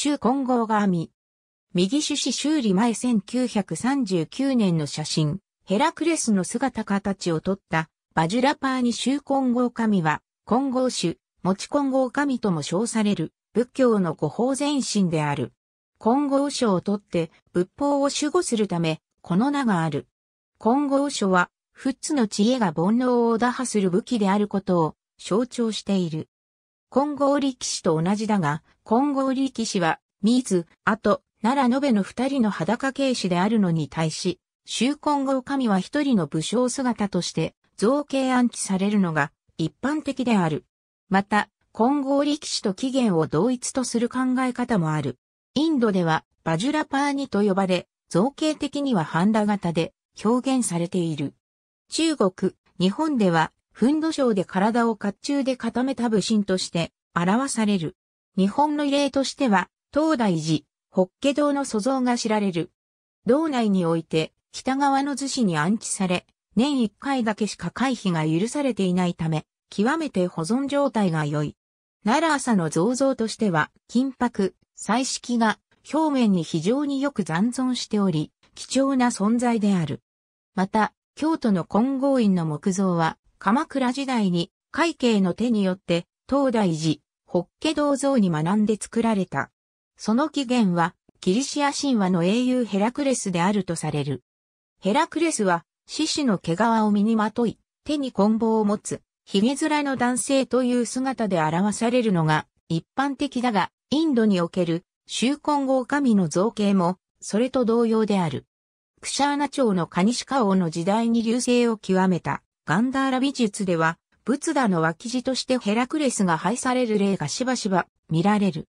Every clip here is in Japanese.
州混合が編み。右手指修理前1939年の写真、ヘラクレスの姿形を取ったバジュラパーニ州混合神は、混合種、持ち混合神とも称される仏教の五法前身である。混合書をとって仏法を守護するため、この名がある。混合書は、フッの知恵が煩悩を打破する武器であることを象徴している。金剛力士と同じだが、金剛力士は、ミーズ、あと、奈良延べの二人の裸形式であるのに対し、周混合神は一人の武将姿として、造形暗記されるのが一般的である。また、金剛力士と起源を同一とする考え方もある。インドでは、バジュラパーニと呼ばれ、造形的にはハンダ型で表現されている。中国、日本ではふんど章で体を甲冑で固めた武神として表される。日本の異例としては、東大寺、北家堂の祖像が知られる。道内において、北側の図紙に安置され、年一回だけしか回避が許されていないため、極めて保存状態が良い。奈良朝の造像としては、金箔、彩色が表面に非常によく残存しており、貴重な存在である。また、京都の金剛院の木造は、鎌倉時代に海計の手によって東大寺、法華堂像に学んで作られた。その起源はギリシア神話の英雄ヘラクレスであるとされる。ヘラクレスは獅子の毛皮を身にまとい、手に棍棒を持つ、髭面の男性という姿で表されるのが一般的だが、インドにおける周婚号神の造形も、それと同様である。クシャーナ朝のカニシカ王の時代に流星を極めた。ガンダーラ美術では、仏陀の脇地としてヘラクレスが配される例がしばしば見られる。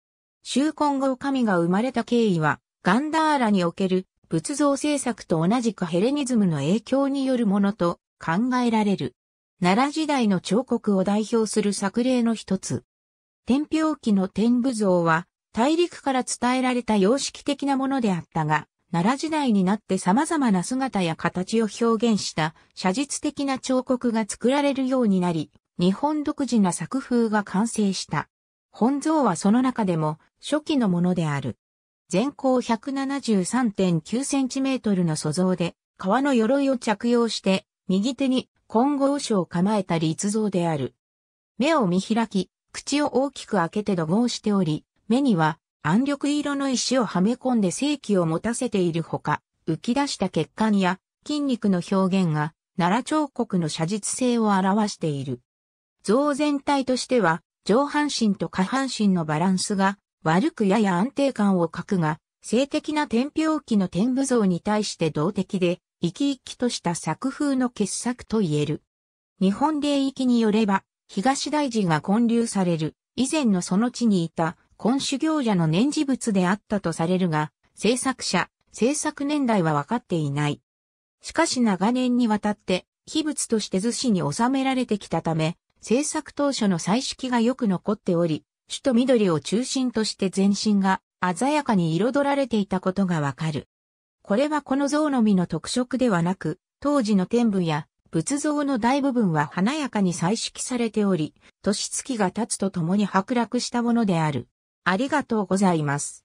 修婚後神が生まれた経緯は、ガンダーラにおける仏像制作と同じくヘレニズムの影響によるものと考えられる。奈良時代の彫刻を代表する作例の一つ。天平記の天武像は大陸から伝えられた様式的なものであったが、奈良時代になって様々な姿や形を表現した写実的な彫刻が作られるようになり、日本独自な作風が完成した。本像はその中でも初期のものである。全高 173.9cm の素像で、革の鎧を着用して、右手に金剛書を構えた立像である。目を見開き、口を大きく開けて怒号しており、目には暗緑色の石をはめ込んで正気を持たせているほか、浮き出した血管や筋肉の表現が奈良彫刻の写実性を表している。像全体としては上半身と下半身のバランスが悪くやや安定感を欠くが、性的な天平期の天武像に対して動的で、生き生きとした作風の傑作と言える。日本霊域によれば、東大寺が建立される、以前のその地にいた今種行者の年次物であったとされるが、制作者、制作年代は分かっていない。しかし長年にわたって、秘物として図紙に収められてきたため、制作当初の彩色がよく残っており、首都緑を中心として全身が鮮やかに彩られていたことがわかる。これはこの像のみの特色ではなく、当時の天部や仏像の大部分は華やかに彩色されており、年月が経つとともに剥落したものである。ありがとうございます。